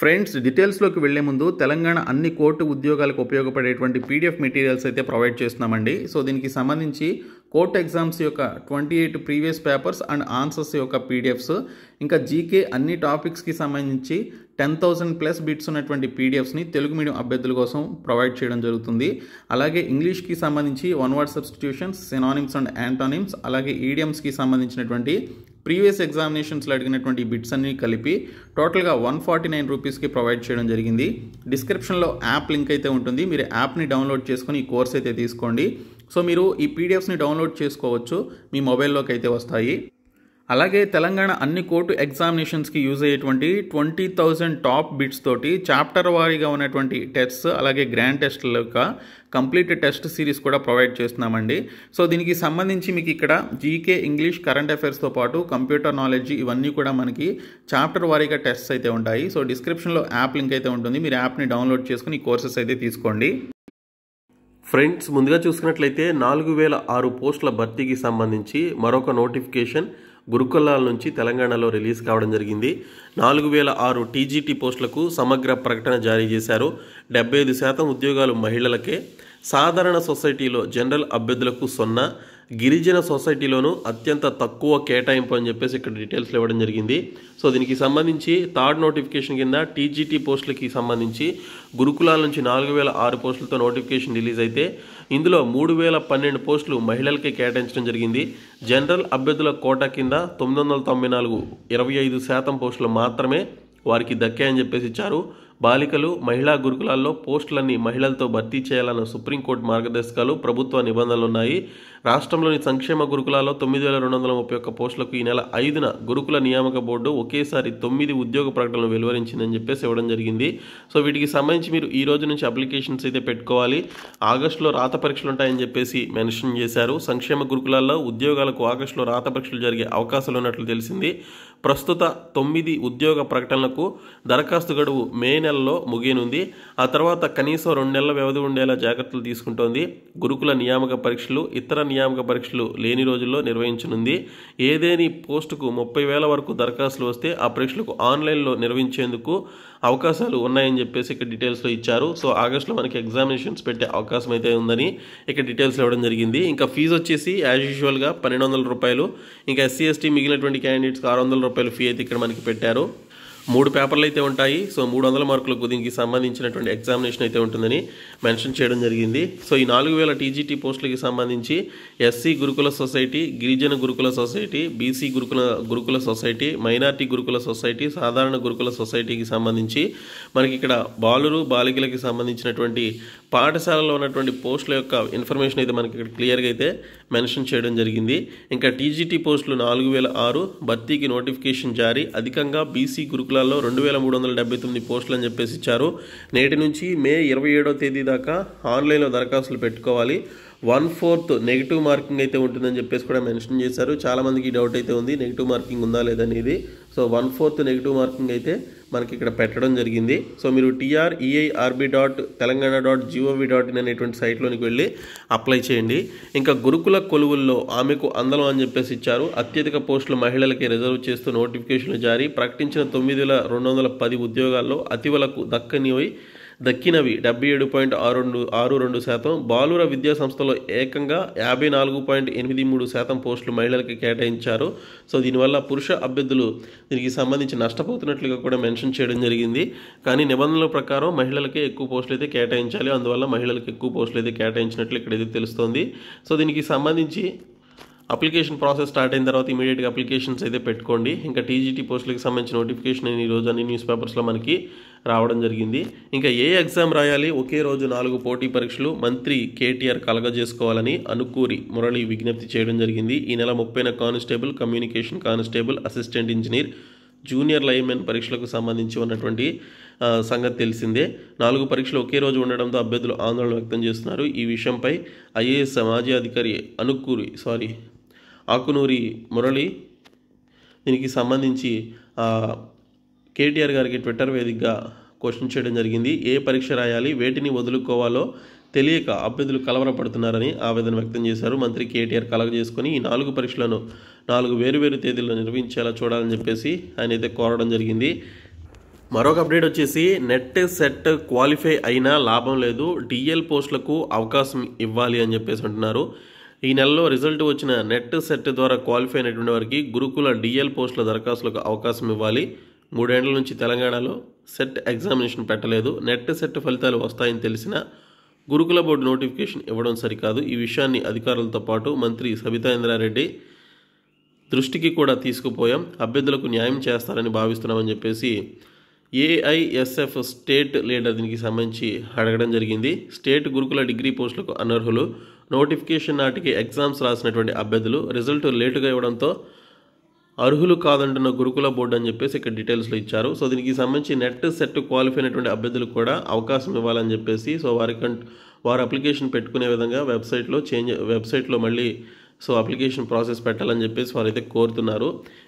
friends డీటెయిల్స్లోకి వెళ్లే ముందు తెలంగాణ అన్ని కోర్టు ఉద్యోగాలకు ఉపయోగపడేటువంటి పీడిఎఫ్ మెటీరియల్స్ అయితే ప్రొవైడ్ చేస్తున్నామండి సో దీనికి సంబంధించి కోర్ట్ ఎగ్జామ్స్ యొక్క twenty eight previous papers and answers యొక్క పీడిఎఫ్స్ ఇంకా జీకే అన్ని టాపిక్స్కి సంబంధించి టెన్ థౌసండ్ ప్లస్ బిట్స్ ఉన్నటువంటి పీడిఎఫ్స్ని తెలుగు మీడియం అభ్యర్థుల కోసం ప్రొవైడ్ చేయడం జరుగుతుంది అలాగే ఇంగ్లీష్కి సంబంధించి one word substitutions synonyms and antonyms అలాగే ఈడియమ్స్కి సంబంధించినటువంటి ప్రీవియస్ ఎగ్జామినేషన్స్లో అడిగినటువంటి బిట్స్ అన్ని కలిపి టోటల్గా వన్ ఫార్టీ నైన్ రూపీస్కి ప్రొవైడ్ చేయడం జరిగింది డిస్క్రిప్షన్లో యాప్ లింక్ అయితే ఉంటుంది మీరు యాప్ని డౌన్లోడ్ చేసుకొని ఈ కోర్స్ అయితే తీసుకోండి సో మీరు ఈ పీడిఎఫ్స్ని డౌన్లోడ్ చేసుకోవచ్చు మీ మొబైల్లోకి అయితే వస్తాయి అలాగే తెలంగాణ అన్ని కోర్టు ఎగ్జామినేషన్స్కి యూజ్ అయ్యేటువంటి ట్వంటీ థౌజండ్ టాప్ బిట్స్ తోటి చాప్టర్ వారీగా ఉన్నటువంటి టెస్ట్స్ అలాగే గ్రాండ్ టెస్ట్ల యొక్క కంప్లీట్ టెస్ట్ సిరీస్ కూడా ప్రొవైడ్ చేస్తున్నామండి సో దీనికి సంబంధించి మీకు ఇక్కడ జీకే ఇంగ్లీష్ కరెంట్ అఫైర్స్తో పాటు కంప్యూటర్ నాలెడ్జ్ ఇవన్నీ కూడా మనకి చాప్టర్ వారీగా టెస్ట్స్ అయితే ఉంటాయి సో డిస్క్రిప్షన్లో యాప్ లింక్ అయితే ఉంటుంది మీరు యాప్ని డౌన్లోడ్ చేసుకుని కోర్సెస్ అయితే తీసుకోండి ఫ్రెండ్స్ ముందుగా చూసుకున్నట్లయితే నాలుగు వేల ఆరు పోస్టుల భర్తీకి సంబంధించి మరొక నోటిఫికేషన్ గురుకులాల నుంచి తెలంగాణలో రిలీజ్ కావడం జరిగింది నాలుగు వేల ఆరు టీజీటీ పోస్టులకు సమగ్ర ప్రకటన జారీ చేశారు డెబ్బై ఐదు శాతం ఉద్యోగాలు మహిళలకే సాధారణ సొసైటీలో జనరల్ అభ్యర్థులకు సున్నా గిరిజన సొసైటీలోనూ అత్యంత తక్కువ కేటాయింపు అని చెప్పేసి ఇక్కడ డీటెయిల్స్ ఇవ్వడం జరిగింది సో దీనికి సంబంధించి థర్డ్ నోటిఫికేషన్ కింద టీజీటీ పోస్టులకి సంబంధించి గురుకులాల నుంచి నాలుగు వేల ఆరు పోస్టులతో నోటిఫికేషన్ రిలీజ్ అయితే ఇందులో మూడు వేల పన్నెండు పోస్టులు మహిళలకే కేటాయించడం జరిగింది జనరల్ అభ్యర్థుల కోట కింద తొమ్మిది వందల తొంభై నాలుగు ఇరవై ఐదు శాతం పోస్టులు మాత్రమే వారికి దక్కాయని చెప్పేసి ఇచ్చారు బాలికలు మహిళా గురుకులాల్లో పోస్టులన్నీ మహిళలతో భర్తీ చేయాలన్న సుప్రీంకోర్టు మార్గదర్శకాలు ప్రభుత్వ నిబంధనలు ఉన్నాయి రాష్ట్రంలోని సంక్షేమ గురుకులాల్లో తొమ్మిది వేల రెండు వందల ముప్పై ఒక్క పోస్టులకు ఈ నెల ఐదున గురుకుల నియామక బోర్డు ఒకేసారి తొమ్మిది ఉద్యోగ ప్రకటనలు వెలువరించిందని చెప్పేసి ఇవ్వడం జరిగింది సో వీటికి సంబంధించి మీరు ఈ రోజు నుంచి అప్లికేషన్స్ అయితే పెట్టుకోవాలి ఆగస్టులో రాత పరీక్షలు ఉంటాయని చెప్పేసి మెన్షన్ చేశారు సంక్షేమ గురుకులాల్లో ఉద్యోగాలకు ఆగస్టులో రాత పరీక్షలు జరిగే అవకాశాలు ఉన్నట్లు తెలిసింది ప్రస్తుత తొమ్మిది ఉద్యోగ ప్రకటనలకు దరఖాస్తు గడువు మే నెలలో ముగియనుంది ఆ తర్వాత కనీసం రెండు నెలల వ్యవధి ఉండేలా జాగ్రత్తలు తీసుకుంటోంది గురుకుల నియామక పరీక్షలు ఇతర నియామక పరీక్షలు లేని రోజుల్లో నిర్వహించనుంది ఏదేని పోస్టుకు ముప్పై వేల వరకు దరఖాస్తులు వస్తే ఆ పరీక్షలకు ఆన్లైన్లో నిర్వహించేందుకు అవకాశాలు ఉన్నాయని చెప్పేసి ఇక్కడ డీటెయిల్స్లో ఇచ్చారు సో ఆగస్టులో మనకి ఎగ్జామినేషన్స్ పెట్టే అవకాశం అయితే ఉందని ఇక్కడ డీటెయిల్స్ ఇవ్వడం జరిగింది ఇంకా ఫీజు వచ్చేసి యాజ్ యూజువల్గా పన్నెండు వందల రూపాయలు ఇంకా ఎస్సీ ఎస్టీ మిగిలినటువంటి క్యాండిడేట్స్కి ఆరు వందల రూపాయలు ఫీ అయితే ఇక్కడ మనకి పెట్టారు మూడు పేపర్లు అయితే ఉంటాయి సో మూడు వందల మార్కులకు దీనికి సంబంధించినటువంటి ఎగ్జామినేషన్ అయితే ఉంటుందని మెన్షన్ చేయడం జరిగింది సో ఈ నాలుగు వేల టీజీటీ పోస్టులకి సంబంధించి ఎస్సీ గురుకుల సొసైటీ గిరిజన గురుకుల సొసైటీ బీసీ గురుకుల గురుకుల సొసైటీ మైనార్టీ గురుకుల సొసైటీ సాధారణ గురుకుల సొసైటీకి సంబంధించి మనకి ఇక్కడ బాలురు బాలికలకి సంబంధించినటువంటి పాఠశాలలో ఉన్నటువంటి పోస్టుల యొక్క ఇన్ఫర్మేషన్ అయితే మనకి ఇక్కడ క్లియర్గా అయితే మెన్షన్ చేయడం జరిగింది ఇంకా టీజీటీ పోస్టులు నాలుగు వేల ఆరు భర్తీకి నోటిఫికేషన్ జారీ అధికంగా బీసీ గురుకులాల్లో రెండు వేల మూడు వందల డెబ్బై తొమ్మిది పోస్టులు అని చెప్పేసి ఇచ్చారు నేటి నుంచి మే ఇరవై ఏడో తేదీ దాకా ఆన్లైన్లో దరఖాస్తులు పెట్టుకోవాలి వన్ ఫోర్త్ నెగిటివ్ మార్కింగ్ అయితే ఉంటుందని చెప్పేసి కూడా మెన్షన్ చేశారు చాలామందికి డౌట్ అయితే ఉంది నెగిటివ్ మార్కింగ్ ఉందా లేదనేది so one fourth negative marking అయితే మనకి ఇక్కడ పెట్టడం జరిగింది సో మీరు TREIRB dot Telangana dot gov dot in అనేటువంటి సైట్లోనికి వెళ్ళి అప్లై చేయండి ఇంకా గురుకుల కొలువుల్లో ఆమెకు అందలం అని చెప్పేసి ఇచ్చారు అత్యధిక పోస్టులు మహిళలకి రిజర్వ్ చేస్తూ నోటిఫికేషన్లు జారీ ప్రకటించిన తొమ్మిది వేల రెండు వందల పది ఉద్యోగాల్లో అతివలకు దక్కనివై దక్కినవి డెబ్బై ఏడు పాయింట్ ఆరు రెండు ఆరు రెండు శాతం బాలుర విద్యా సంస్థలో ఏకంగా యాభై నాలుగు పాయింట్ ఎనిమిది మూడు శాతం పోస్టులు మహిళలకు కేటాయించారు సో దీనివల్ల పురుష అభ్యర్థులు దీనికి సంబంధించి నష్టపోతున్నట్లుగా కూడా మెన్షన్ చేయడం జరిగింది కానీ నిబంధనల ప్రకారం మహిళలకే ఎక్కువ పోస్టులు అయితే కేటాయించాలి అందువల్ల మహిళలకు ఎక్కువ పోస్టులు అయితే కేటాయించినట్లు ఇక్కడ తెలుస్తోంది సో దీనికి సంబంధించి అప్లికేషన్ ప్రాసెస్ స్టార్ట్ అయిన తర్వాత ఇమీడియట్గా అప్లికేషన్స్ అయితే పెట్టుకోండి ఇంకా టీజీటీ పోస్టులకు సంబంధించిన నోటిఫికేషన్ ఈ రోజు అన్ని న్యూస్ పేపర్స్లో మనకి రావడం జరిగింది ఇంకా ఏ ఎగ్జామ్ రాయాలి ఒకే రోజు నాలుగు పోటీ పరీక్షలు మంత్రి కేటీఆర్ కలగజేసుకోవాలని అనుకూరి మురళి విజ్ఞప్తి చేయడం జరిగింది ఈ నెల ముప్పైన constable communication constable assistant engineer junior linemen పరీక్షలకు సంబంధించి ఉన్నటువంటి సంగతి తెలిసిందే నాలుగు పరీక్షలు ఒకే రోజు ఉండడంతో అభ్యర్థులు ఆందోళన వ్యక్తం చేస్తున్నారు ఈ విషయంపై ఐఏఎస్ సమాజ అధికారి అనుకూరి సారీ ఆకునూరి మురళి దీనికి సంబంధించి కేటీఆర్ గారికి ట్విట్టర్ వేదికగా క్వశ్చన్ చేయడం జరిగింది ఏ పరీక్ష రాయాలి వేటిని వదులుకోవాలో తెలియక అభ్యర్థులు కలవరపడుతున్నారని ఆవేదన వ్యక్తం చేశారు మంత్రి కేటీఆర్ కలగ చేసుకుని ఈ నాలుగు పరీక్షలను నాలుగు వేరువేరు తేదీల్లో నిర్వహించేలా చూడాలని చెప్పేసి ఆయన అయితే కోరడం జరిగింది మరొక అప్డేట్ వచ్చేసి నెట్ సెట్ క్వాలిఫై అయినా లాభం లేదు డిఎల్ పోస్టులకు అవకాశం ఇవ్వాలి అని చెప్పేసి అంటున్నారు ఈ నెలలో రిజల్ట్ వచ్చిన నెట్ సెట్ ద్వారా క్వాలిఫై అయినటువంటి వారికి గురుకుల డిఎల్ పోస్టుల దరఖాస్తులకు అవకాశం ఇవ్వాలి మూడేళ్ల నుంచి తెలంగాణలో సెట్ ఎగ్జామినేషన్ పెట్టలేదు నెట్ సెట్ ఫలితాలు వస్తాయని తెలిసిన గురుకుల బోర్డు నోటిఫికేషన్ ఇవ్వడం సరికాదు ఈ విషయాన్ని అధికారులతో పాటు మంత్రి సబితా ఇంద్రారెడ్డి దృష్టికి కూడా తీసుకుపోయాం అభ్యర్థులకు న్యాయం చేస్తారని భావిస్తున్నామని చెప్పేసి ఏఐఎస్ఎఫ్ స్టేట్ లీడర్ దీనికి సంబంధించి అడగడం జరిగింది స్టేట్ గురుకుల డిగ్రీ పోస్టులకు అనర్హులు నోటిఫికేషన్ నాటికి ఎగ్జామ్స్ రాసినటువంటి అభ్యర్థులు రిజల్ట్ లేటుగా ఇవ్వడంతో అర్హులు కాదంటున్న గురుకుల బోర్డు అని చెప్పేసి ఇక్కడ డీటెయిల్స్లో ఇచ్చారు సో దీనికి సంబంధించి నెట్ సెట్ క్వాలిఫై అయినటువంటి అభ్యర్థులకు కూడా అవకాశం ఇవ్వాలని చెప్పేసి సో వారి వారు అప్లికేషన్ పెట్టుకునే విధంగా వెబ్సైట్లో చేంజ్ వెబ్సైట్లో మళ్ళీ సో అప్లికేషన్ ప్రాసెస్ పెట్టాలని చెప్పేసి వారైతే కోరుతున్నారు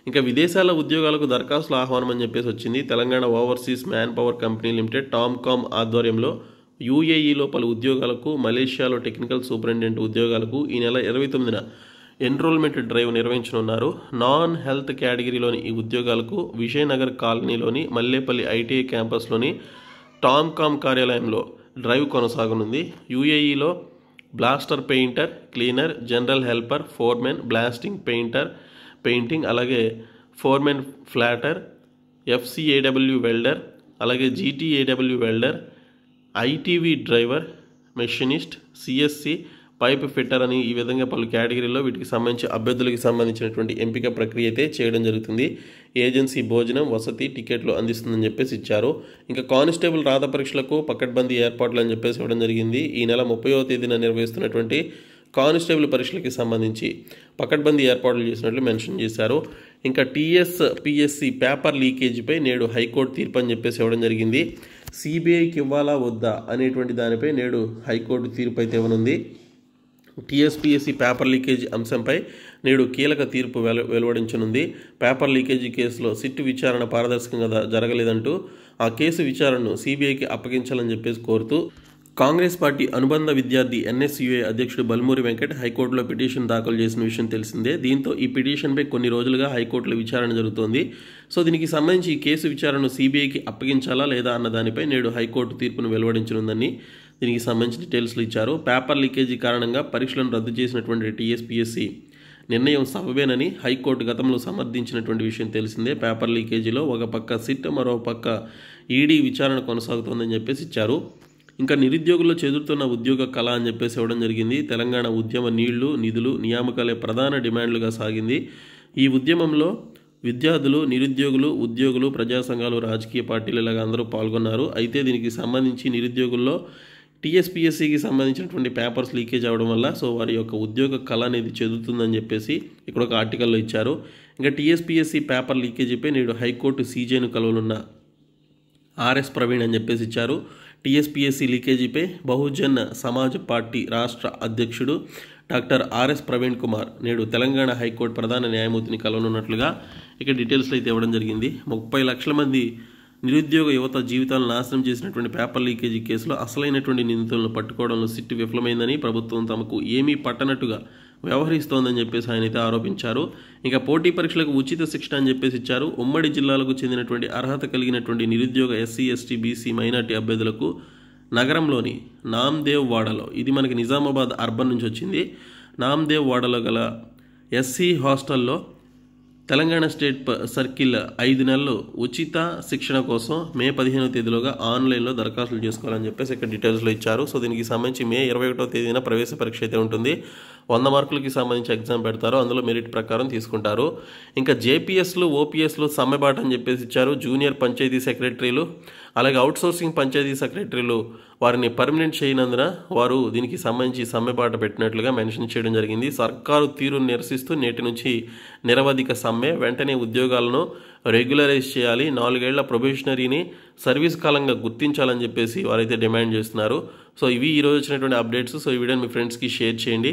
ఇంకా విదేశాల ఉద్యోగాలకు దరఖాస్తుల ఆహ్వానం అని చెప్పేసి వచ్చింది Telangana overseas manpower company limited TOMCOM ఆధ్వర్యంలో యూఏఈలో పలు ఉద్యోగాలకు మలేషియాలో టెక్నికల్ సూపరింటెండెంట్ ఉద్యోగాలకు ఈ నెల ఇరవై తొమ్మిదిన ఎన్రోల్మెంట్ డ్రైవ్ నిర్వహించనున్నారు నాన్ హెల్త్ కేటగిరీలోని ఈ ఉద్యోగాలకు విజయనగర్ కాలనీలోని మల్లేపల్లి ఐటీఐ క్యాంపస్లోని టామ్కామ్ కార్యాలయంలో డ్రైవ్ కొనసాగనుంది యూఏఈలో blaster painter cleaner general helper foreman blasting painter पे अलगे फोर्मेन फ्लाटर एफसीएडबल्यू वेलडर अलगे GTAW welder ETV driver machinist CSC pipe fitter అని ఈ విధంగా పలు కేటగిరీలో వీటికి సంబంధించి అభ్యర్థులకు సంబంధించినటువంటి ఎంపిక ప్రక్రియ అయితే చేయడం జరుగుతుంది ఏజెన్సీ భోజనం వసతి టికెట్లు అందిస్తుందని చెప్పేసి ఇచ్చారు ఇంకా కానిస్టేబుల్ రాత పరీక్షలకు పకడ్బందీ ఏర్పాట్లు అని చెప్పేసి ఇవ్వడం జరిగింది ఈ నెల ముప్పైవ తేదీన నిర్వహిస్తున్నటువంటి కానిస్టేబుల్ పరీక్షలకి సంబంధించి పకడ్బందీ ఏర్పాట్లు చేసినట్లు మెన్షన్ చేశారు ఇంకా టీఎస్ పిఎస్సి పేపర్ లీకేజీపై నేడు హైకోర్టు తీర్పు అని చెప్పేసి ఇవ్వడం జరిగింది సిబిఐకి ఇవ్వాలా వద్దా అనేటువంటి దానిపై నేడు హైకోర్టు తీర్పు అయితే ఇవ్వనుంది టీఎస్పీఎస్సీ పేపర్ లీకేజ్ అంశంపై నేడు కీలక తీర్పు వెలు వెలువడించనుంది పేపర్ లీకేజీ కేసులో సిట్టు విచారణ పారదర్శకంగా జరగలేదంటూ ఆ కేసు విచారణను సీబీఐకి అప్పగించాలని చెప్పేసి కోరుతూ కాంగ్రెస్ పార్టీ అనుబంధ విద్యార్థి ఎన్ఎస్యుఏ అధ్యక్షుడు బల్మూరి వెంకట్ హైకోర్టులో పిటిషన్ దాఖలు చేసిన విషయం తెలిసిందే దీంతో ఈ పిటిషన్పై కొన్ని రోజులుగా హైకోర్టులో విచారణ జరుగుతోంది సో దీనికి సంబంధించి ఈ కేసు విచారణను సీబీఐకి అప్పగించాలా లేదా అన్న దానిపై నేడు హైకోర్టు తీర్పును వెలువడించనుందని దీనికి సంబంధించిన డీటెయిల్స్లు ఇచ్చారు పేపర్ లీకేజీ కారణంగా పరీక్షలను రద్దు చేసినటువంటి టీఎస్పీఎస్సీ నిర్ణయం సబవేనని హైకోర్టు గతంలో సమర్థించినటువంటి విషయం తెలిసిందే పేపర్ లీకేజీలో ఒక పక్క సిట్ మరో పక్క ఈడీ విచారణ కొనసాగుతోందని చెప్పేసి ఇచ్చారు ఇంకా నిరుద్యోగుల్లో చెదురుతున్న ఉద్యోగ కళ అని చెప్పేసి ఇవ్వడం జరిగింది తెలంగాణ ఉద్యమ నీళ్లు నిధులు నియామకాలే ప్రధాన డిమాండ్లుగా సాగింది ఈ ఉద్యమంలో విద్యార్థులు నిరుద్యోగులు ఉద్యోగులు ప్రజా సంఘాలు రాజకీయ పార్టీలు ఇలాగ అందరూ పాల్గొన్నారు అయితే దీనికి సంబంధించి నిరుద్యోగుల్లో టీఎస్పీఎస్సికి సంబంధించినటువంటి పేపర్స్ లీకేజ్ అవ్వడం వల్ల సో వారి యొక్క ఉద్యోగ కళ అనేది చెందుతుందని చెప్పేసి ఇక్కడ ఒక ఆర్టికల్లో ఇచ్చారు ఇంకా టీఎస్పీఎస్సి పేపర్ లీకేజీపై నేడు హైకోర్టు సీజేను కలవనున్న ఆర్ఎస్ ప్రవీణ్ అని చెప్పేసి ఇచ్చారు టీఎస్పీఎస్సి లీకేజీపై బహుజన్ సమాజ్ పార్టీ రాష్ట్ర అధ్యక్షుడు డాక్టర్ ఆర్ఎస్ ప్రవీణ్ కుమార్ నేడు తెలంగాణ హైకోర్టు ప్రధాన న్యాయమూర్తిని కలవనున్నట్లుగా ఇక్కడ డీటెయిల్స్ అయితే ఇవ్వడం జరిగింది ముప్పై లక్షల మంది నిరుద్యోగ యువత జీవితాలను నాశనం చేసినటువంటి పేపర్ లీకేజీ కేసులో అసలైనటువంటి నిందితులను పట్టుకోవడంలో సిట్టు విఫలమైందని ప్రభుత్వం తమకు ఏమీ పట్టనట్టుగా వ్యవహరిస్తోందని చెప్పేసి ఆయన అయితే ఆరోపించారు ఇంకా పోటీ పరీక్షలకు ఉచిత శిక్షణ అని చెప్పేసి ఇచ్చారు ఉమ్మడి జిల్లాలకు చెందినటువంటి అర్హత కలిగినటువంటి నిరుద్యోగ ఎస్సీ ఎస్టీ బీసీ మైనార్టీ అభ్యర్థులకు నగరంలోని నామ్దేవ్ వాడలో ఇది మనకి నిజామాబాద్ అర్బన్ నుంచి వచ్చింది నామ్దేవ్ వాడలో గల ఎస్సీ హాస్టల్లో తెలంగాణ స్టేట్ సర్కిల్ ఐదు నెలలు ఉచిత శిక్షణ కోసం మే పదిహేనవ తేదీలోగా ఆన్లైన్లో దరఖాస్తులు చేసుకోవాలని చెప్పేసి ఇక్కడ డీటెయిల్స్లో ఇచ్చారు సో దీనికి సంబంధించి మే ఇరవై ఒకటో తేదీన ప్రవేశ పరీక్ష అయితే ఉంటుంది వంద మార్కులకి సంబంధించి ఎగ్జామ్ పెడతారో అందులో మెరిట్ ప్రకారం తీసుకుంటారు ఇంకా జేపీఎస్లు ఓపీఎస్లు బాట అని చెప్పేసి ఇచ్చారు జూనియర్ పంచాయతీ సెక్రటరీలు అలాగే అవుట్సోర్సింగ్ పంచాయతీ సెక్రటరీలు వారిని పర్మనెంట్ చేయనందున వారు దీనికి సంబంధించి బాట పెట్టినట్లుగా మెన్షన్ చేయడం జరిగింది సర్కారు తీరును నిరసిస్తూ నేటి నుంచి నిరవధిక సమ్మె వెంటనే ఉద్యోగాలను రెగ్యులరైజ్ చేయాలి నాలుగేళ్ల ప్రొబేషనరీని సర్వీస్ కాలంగా గుర్తించాలని చెప్పేసి వారైతే డిమాండ్ చేస్తున్నారు సో ఇవి ఈరోజు వచ్చినటువంటి అప్డేట్స్ సో ఈ వీడియోని మీ ఫ్రెండ్స్కి షేర్ చేయండి